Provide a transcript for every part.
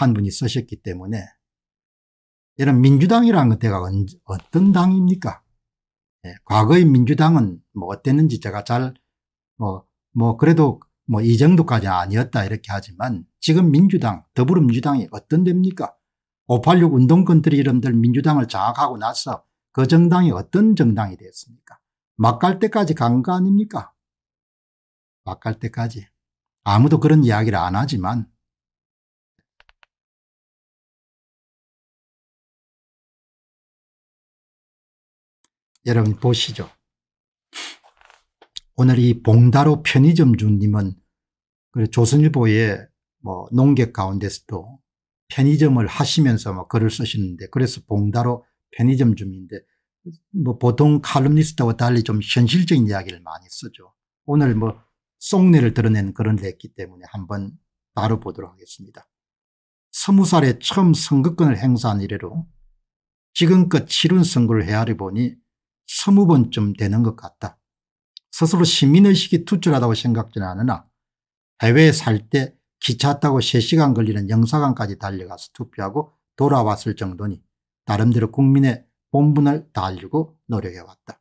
한 분이 쓰셨기 때문에 이런 민주당이라는 건 대가 어떤 당입니까? 예, 과거의 민주당은 뭐 어땠는지 제가 잘 뭐, 뭐 그래도 뭐 이 정도까지 아니었다 이렇게 하지만 지금 민주당, 더불어민주당이 어떤 됩니까? 586 운동권들이 이름들 민주당을 장악하고 나서 그 정당이 어떤 정당이 되었습니까? 막 갈 때까지 간 거 아닙니까? 막 갈 때까지. 아무도 그런 이야기를 안 하지만 여러분 보시죠. 오늘 이 봉다로 편의점 주님은 조선일보에 뭐 농객 가운데서도 편의점을 하시면서 뭐 글을 쓰시는데 그래서 봉다로 편의점 주민인데 뭐 보통 칼럼니스트와 달리 좀 현실적인 이야기를 많이 쓰죠. 오늘 뭐 속내를 드러낸 글을 냈기 때문에 한번 바로 보도록 하겠습니다. 스무 살에 처음 선거권을 행사한 이래로 지금껏 치룬 선거를 헤아려 보니 스무 번쯤 되는 것 같다. 스스로 시민의식이 투철하다고 생각지는 않으나 해외에 살 때 기차 타고 3시간 걸리는 영사관까지 달려가서 투표하고 돌아왔을 정도니 나름대로 국민의 본분을 달리고 노력해왔다.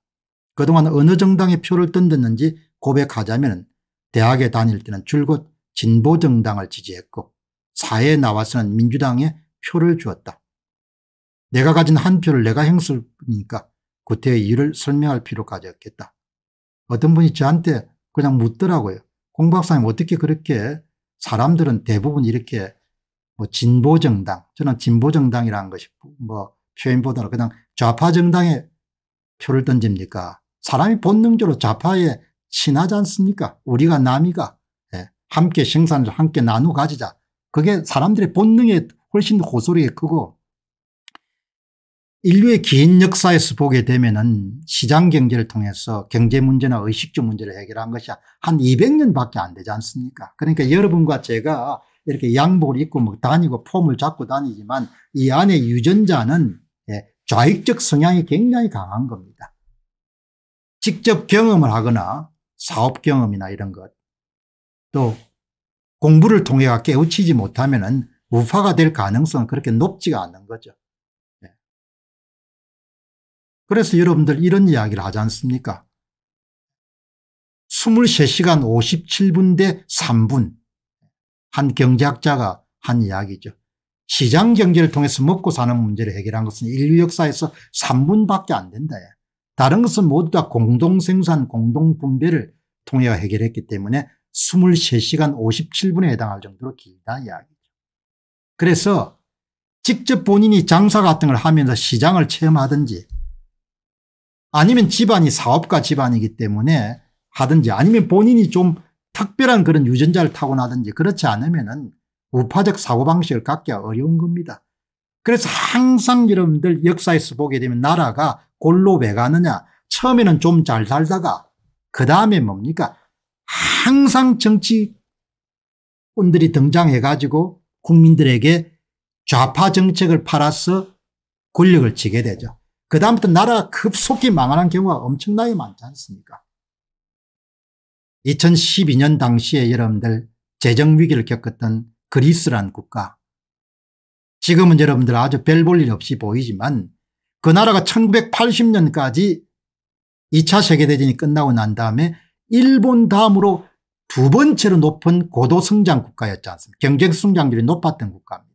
그동안 어느 정당의 표를 던졌는지 고백하자면 대학에 다닐 때는 줄곧 진보정당을 지지했고 사회에 나와서는 민주당에 표를 주었다. 내가 가진 한 표를 내가 행쓸 뿐이니까 구태의 이유를 설명할 필요까지 없겠다. 어떤 분이 저한테 그냥 묻더라고요. 공 박사님 어떻게 그렇게 사람들은 대부분 이렇게 뭐 진보정당 저는 진보정당이라는 것이 뭐 표현보다는 그냥 좌파정당에 표를 던집니까 사람이 본능적으로 좌파에 친하지 않습니까 우리가 남이가 예. 함께 생산을 함께 나누 가지자 그게 사람들의 본능에 훨씬 호소력이 크고 인류의 긴 역사에서 보게 되면 은 시장 경제를 통해서 경제 문제나 의식주 문제를 해결한 것이 한 200년밖에 안 되지 않습니까 그러니까 여러분과 제가 이렇게 양복을 입고 뭐 다니고 폼을 잡고 다니지만 이 안에 유전자는 예, 좌익적 성향이 굉장히 강한 겁니다. 직접 경험을 하거나 사업 경험이나 이런 것 또 공부를 통해 깨우치지 못하면 우파가 될 가능성은 그렇게 높지가 않는 거죠. 그래서 여러분들 이런 이야기를 하지 않습니까 23시간 57분 대 3분 한 경제학자가 한 이야기죠. 시장 경제를 통해서 먹고 사는 문제를 해결한 것은 인류 역사에서 3분밖에 안 된다. 다른 것은 모두 다 공동생산 공동분배를 통해 해결했기 때문에 23시간 57분에 해당할 정도로 길다 이야기죠. 그래서 직접 본인이 장사 같은 걸 하면서 시장을 체험하든지 아니면 집안이 사업가 집안이기 때문에 하든지 아니면 본인이 좀 특별한 그런 유전자를 타고나든지 그렇지 않으면은 우파적 사고방식을 갖기가 어려운 겁니다. 그래서 항상 여러분들 역사에서 보게 되면 나라가 골로 왜 가느냐. 처음에는 좀 잘 살다가 그 다음에 뭡니까? 항상 정치꾼들이 등장해가지고 국민들에게 좌파 정책을 팔아서 권력을 쥐게 되죠. 그 다음부터 나라 가 급속히 망하는 경우가 엄청나게 많지 않습니까? 2012년 당시에 여러분들 재정위기를 겪었던 그리스란 국가 지금은 여러분들 아주 별 볼일 없이 보이지만 그 나라가 1980년까지 2차 세계대전이 끝나고 난 다음에 일본 다음으로 두 번째로 높은 고도성장 국가였지 않습니까 경제성장률이 높았던 국가입니다.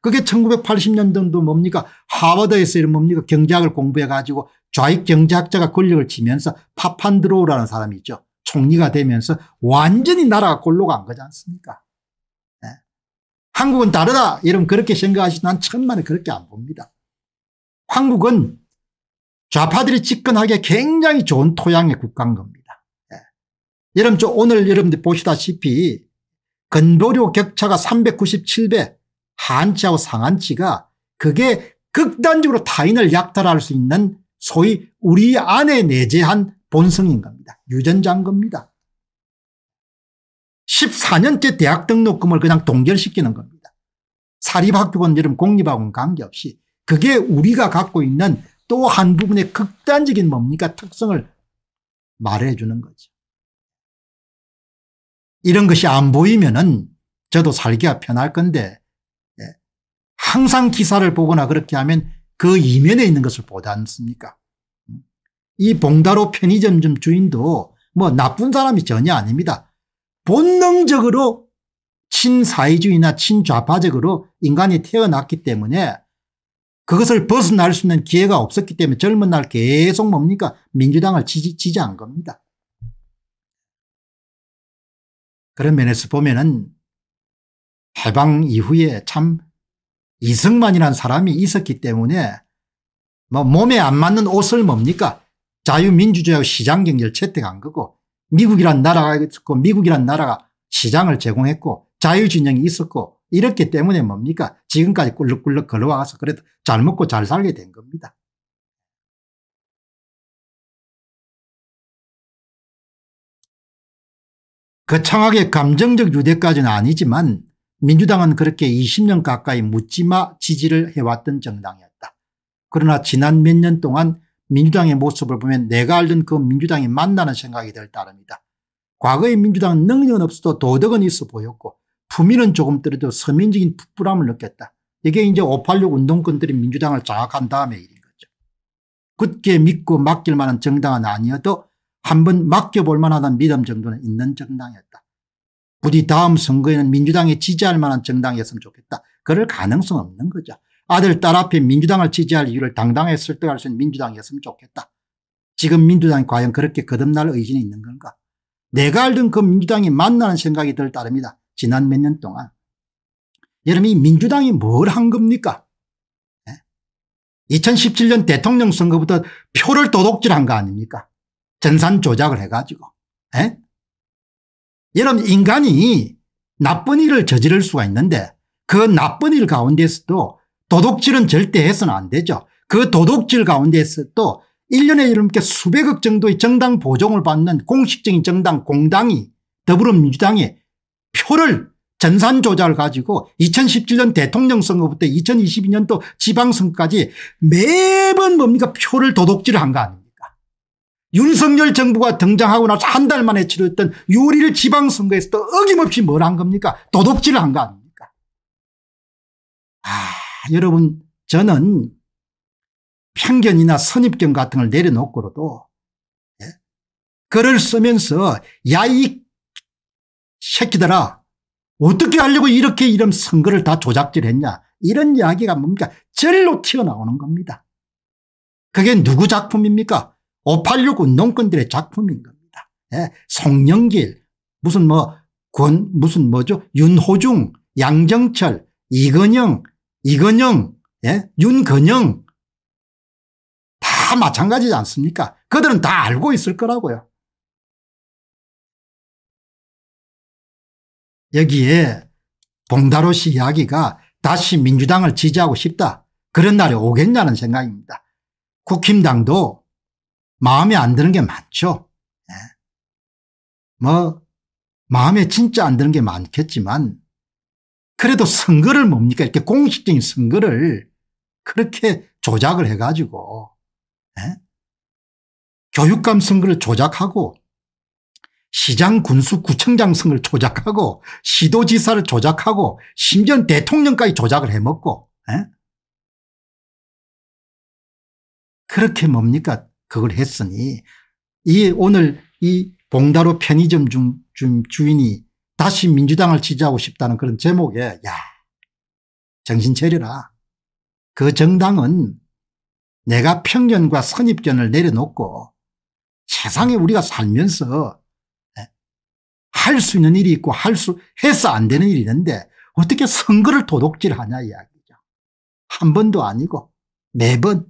그게 1 9 8 0년도 뭡니까 하버드에서는 이 뭡니까 경제학을 공부해 가지고 좌익 경제학자가 권력을 쥐면서 파판드로우라는 사람이 있죠. 총리가 되면서 완전히 나라가 골로 간 거지 않습니까 네. 한국은 다르다 여러분 그렇게 생각하시난 면 천만에 그렇게 안 봅니다. 한국은 좌파들이 집권하기에 굉장히 좋은 토양의 국가인 겁니다. 네. 여러분 저 오늘 여러분들 보시다시피 근로료 격차가 397배 한자하 상한치가 그게 극단적으로 타인을 약탈할 수 있는 소위 우리 안에 내재한 본성인 겁니다. 유전자인 겁니다. 14년째 대학 등록금을 그냥 동결시키는 겁니다. 사립학교건 여름 공립학원 관계없이 그게 우리가 갖고 있는 또 한 부분의 극단적인 뭡니까 특성을 말해주는 거죠. 이런 것이 안 보이면 은 저도 살기가 편할 건데 항상 기사를 보거나 그렇게 하면 그 이면에 있는 것을 보지 않습니까? 이 봉다로 편의점점 주인도 뭐 나쁜 사람이 전혀 아닙니다. 본능적으로 친사회주의나 친좌파적으로 인간이 태어났기 때문에 그것을 벗어날 수 있는 기회가 없었기 때문에 젊은 날 계속 뭡니까? 민주당을 지지, 지지한 겁니다. 그런 면에서 보면은 해방 이후에 참 이승만이라는 사람이 있었기 때문에 뭐 몸에 안 맞는 옷을 뭡니까 자유민주주의 와 시장경제를 채택한 거고 미국이란 나라가 있었고 미국이란 나라가 시장을 제공했고 자유진영이 있었고 이렇기 때문에 뭡니까 지금까지 꿀럭꿀럭 걸어와서 그래도 잘 먹고 잘 살게 된 겁니다. 거창하게 감정적 유대까지는 아니지만 민주당은 그렇게 20년 가까이 묻지마 지지를 해왔던 정당이었다. 그러나 지난 몇 년 동안 민주당의 모습을 보면 내가 알던 그 민주당이 맞나는 생각이 들 따릅니다. 과거의 민주당은 능력은 없어도 도덕은 있어 보였고 품위는 조금 떨어도 서민적인 풋불함을 느꼈다. 이게 이제 586 운동권들이 민주당을 장악한 다음에 일인 거죠. 굳게 믿고 맡길 만한 정당은 아니어도 한번 맡겨볼 만하다는 믿음 정도는 있는 정당이었다. 부디 다음 선거에는 민주당이 지지할 만한 정당이었으면 좋겠다. 그럴 가능성 없는 거죠. 아들, 딸 앞에 민주당을 지지할 이유를 당당히 설득할 수 있는 민주당이었으면 좋겠다. 지금 민주당이 과연 그렇게 거듭날 의지는 있는 건가? 내가 알던 그 민주당이 만나는 생각이 들 따릅니다. 지난 몇 년 동안. 여러분 이 민주당이 뭘 한 겁니까? 2017년 예? 대통령 선거부터 표를 도둑질한 거 아닙니까? 전산 조작을 해가지고. 에? 예? 여러분 인간이 나쁜 일을 저지를 수가 있는데 그 나쁜 일 가운데서도 도둑질은 절대 해서는 안 되죠. 그 도둑질 가운데서도 1년에 이렇게 수백억 정도의 정당 보정을 받는 공식적인 정당 공당이 더불어민주당의 표를 전산 조작을 가지고 2017년 대통령 선거부터 2022년도 지방선거까지 매번 뭡니까 표를 도둑질한 거 아닙니까 윤석열 정부가 등장하고 나서 한 달 만에 치렀던 요리를 지방선거에서 또 어김없이 뭘 한 겁니까 도둑질을 한 거 아닙니까 아 여러분 저는 편견이나 선입견 같은 걸 내려놓고라도 예? 글을 쓰면서 야이 새끼들아 어떻게 하려고 이렇게 이런 선거를 다 조작질했냐 이런 이야기가 뭡니까 절로 튀어나오는 겁니다. 그게 누구 작품입니까 586 운동권들의 작품인 겁니다. 예. 송영길 무슨 뭐권 무슨 뭐죠 윤호중 양정철 이건영 이건영 예? 윤건영 다 마찬가지지 않습니까 그들은 다 알고 있을 거라고요. 여기에 봉다로 씨 이야기가 다시 민주당을 지지하고 싶다. 그런 날이 오겠냐는 생각입니다. 국힘당도 마음에 안 드는 게 많죠. 네. 뭐 마음에 진짜 안 드는 게 많겠지만 그래도 선거를 뭡니까 이렇게 공식적인 선거를 그렇게 조작을 해가지고 네? 교육감 선거를 조작하고 시장 군수 구청장 선거를 조작하고 시도지사를 조작하고 심지어 대통령까지 조작을 해먹고 네? 그렇게 뭡니까 그걸 했으니 이 오늘 이 봉다로 편의점 중, 중 주인이 다시 민주당을 지지하고 싶다는 그런 제목에 야 정신 차려라. 그 정당은 내가 평견과 선입견을 내려놓고 세상에 우리가 살면서 예, 할수 있는 일이 있고 할 수 해서 안 되는 일이 있는데 어떻게 선거를 도둑질하냐 이야기죠. 한 번도 아니고 매번